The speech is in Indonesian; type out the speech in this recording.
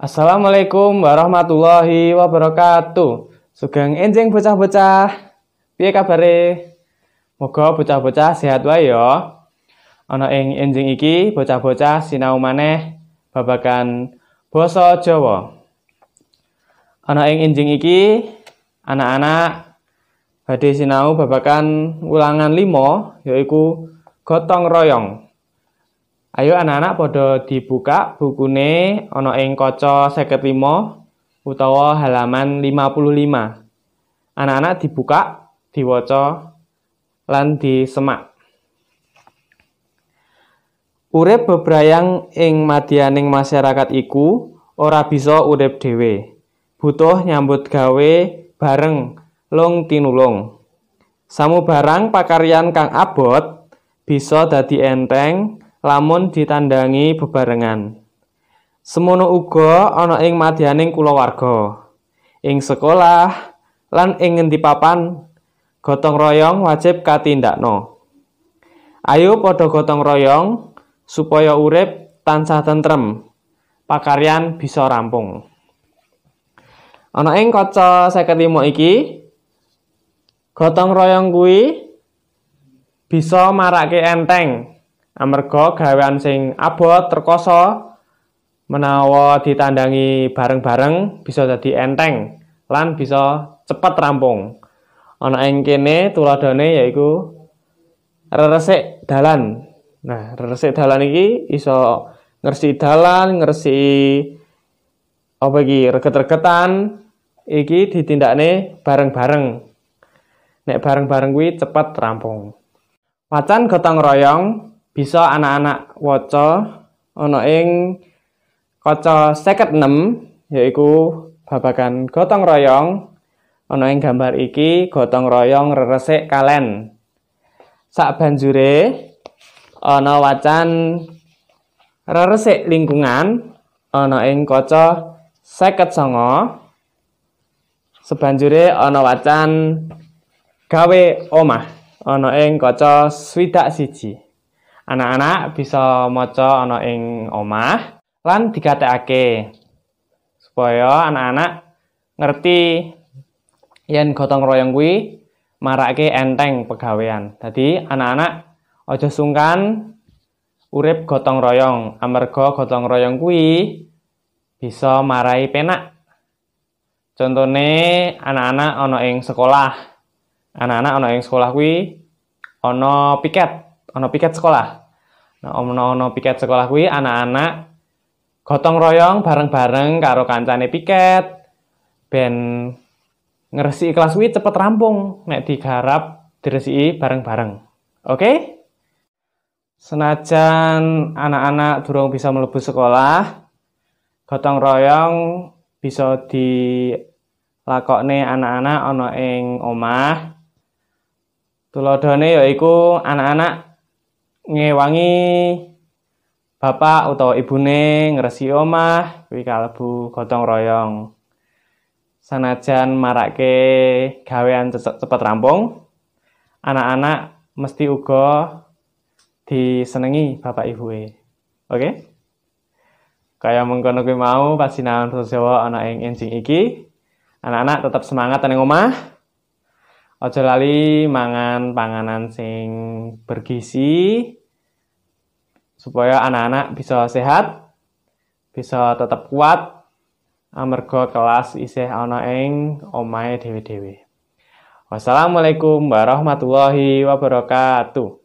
Assalamualaikum warahmatullahi wabarakatuh. Sugeng enjing bocah-bocah. Piye kabare? Moga bocah-bocah sehat wae ya. Ana ing enjing iki bocah-bocah sinau maneh babagan basa Jawa. Ana ing enjing iki anak-anak badhe sinau babagan ulangan 5 yaiku gotong royong. Ayo anak-anak podo dibuka bukune ono ing kaca 55 utawa halaman 55. Anak-anak dibuka, diwoco lan disemak. Urip bebrayang ing madyaning masyarakat iku ora bisa urip dhewe. Butuh nyambut gawe bareng long tinulung. barang pakarian kang abot bisa dadi enteng lamun ditandangi bebarengan. Semono uga ana ing madyaning kulawarga, ing sekolah, lan ing ngendi papan gotong royong wajib katindakno. Ayo padha gotong royong supaya urip tansah tentrem, pakaryan bisa rampung. Ana ing kaca 55 iki gotong royong kuwi bisa marake enteng amarga gawean sing abot terkoso menawa ditandangi bareng-bareng bisa jadi enteng lan bisa cepat rampung ana ing kene tuladane yaiku reresik dalan nah reresik dalan iki iso ngersi dalan ngersi apa iki reget-regetan iki ditindakne bareng-bareng nek bareng-bareng kuwi cepat rampung wacan gotong royong bisa anak-anak waca ana ing kaca 56 yaiku babagan gotong royong ana ing gambar iki gotong royong reresik kalen Sa'banjure, banjure ana wacan reresik lingkungan ana ing kaca 59 sebanjure ana wacan gawe omah ana ing kaca swidak siji Anak-anak bisa maca ana ing omah lan digatekake supaya anak-anak ngerti yen gotong royong kuwi marake enteng pegawean. Jadi anak-anak ojo sungkan urip gotong royong amarga gotong royong kuwi bisa marai penak. Contone anak-anak ana ing sekolah. Anak-anak ana ing sekolah kuwi ana piket, ono piket sekolah. Nah, ono-ono nah, piket sekolah kuwi anak-anak gotong royong bareng-bareng karo kancane piket ben ngresi kelas kuwi cepet rampung nek digarap diresiki bareng-bareng. Oke? Okay? Senajan anak-anak durung bisa mlebu sekolah, gotong royong bisa lakokne anak-anak ana ing omah. Tulodone yaiku anak-anak ngewangi bapak atau ibune ngresi omah kuwi kalebu gotong royong. Sanajan marake gawean cepet rampung, anak-anak mesti uga disenengi bapak ibu. Oke? Okay? Kaya mengkono mau mau pasinaon Jawa anak yang enjing iki. Anak-anak tetap semangat nang omah. Ojo lali mangan panganan sing bergizi supaya anak-anak bisa sehat, bisa tetap kuat amarga kelas isih ana ing omahe dhewe-dhewe. Wassalamualaikum warahmatullahi wabarakatuh.